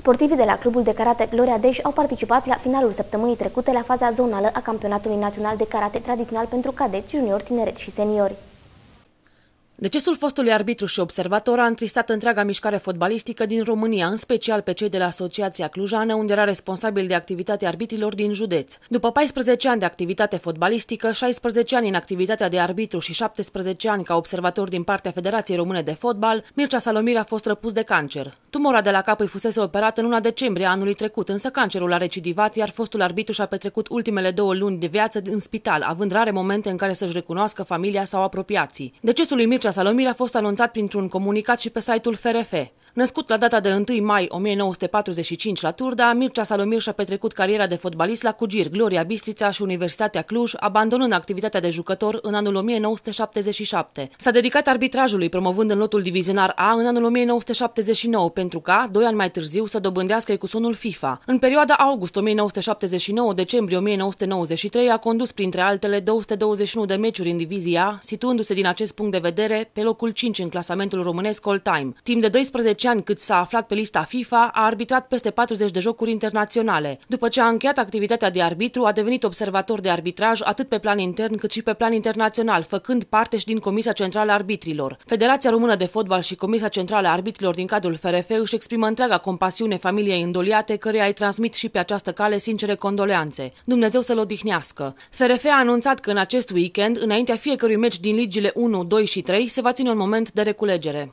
Sportivii de la Clubul de Karate Gloria Deș au participat la finalul săptămânii trecute la faza zonală a Campionatului Național de Karate Tradițional pentru Cadeți, Juniori, Tineret și Seniori. Decesul fostului arbitru și observator a întristat întreaga mișcare fotbalistică din România, în special pe cei de la Asociația Clujană, unde era responsabil de activitatea arbitrilor din județ. După 14 ani de activitate fotbalistică, 16 ani în activitatea de arbitru și 17 ani ca observator din partea Federației Române de Fotbal, Mircea Salomir a fost răpus de cancer. Tumora de la cap îi fusese operat în luna decembrie anului trecut, însă cancerul a recidivat, iar fostul arbitru și-a petrecut ultimele două luni de viață în spital, având rare momente în care să-și recunoască familia sau apropiații. Decesul lui Mircea Salomir a fost anunțat printr-un comunicat și pe site-ul FRF. Născut la data de 1 mai 1945 la Turda, Mircea Salomir și-a petrecut cariera de fotbalist la Cugir, Gloria Bistrița și Universitatea Cluj, abandonând activitatea de jucător în anul 1977. S-a dedicat arbitrajului, promovând în lotul divizionar A în anul 1979, pentru ca, doi ani mai târziu, să dobândească ecusonul FIFA. În perioada august 1979-decembrie 1993 a condus, printre altele, 221 de meciuri în divizia A, situându-se din acest punct de vedere pe locul 5 în clasamentul românesc all-time. Timp de 12 ani cât s-a aflat pe lista FIFA, a arbitrat peste 40 de jocuri internaționale. După ce a încheiat activitatea de arbitru, a devenit observator de arbitraj atât pe plan intern cât și pe plan internațional, făcând parte și din Comisia Centrală a Arbitrilor. Federația Română de Fotbal și Comisia Centrală a Arbitrilor din cadrul FRF își exprimă întreaga compasiune familiei îndoliate, căreia îi transmit și pe această cale sincere condoleanțe. Dumnezeu să-l odihnească. FRF a anunțat că în acest weekend, înaintea fiecărui meci din ligile 1, 2 și 3, se va ține un moment de reculegere.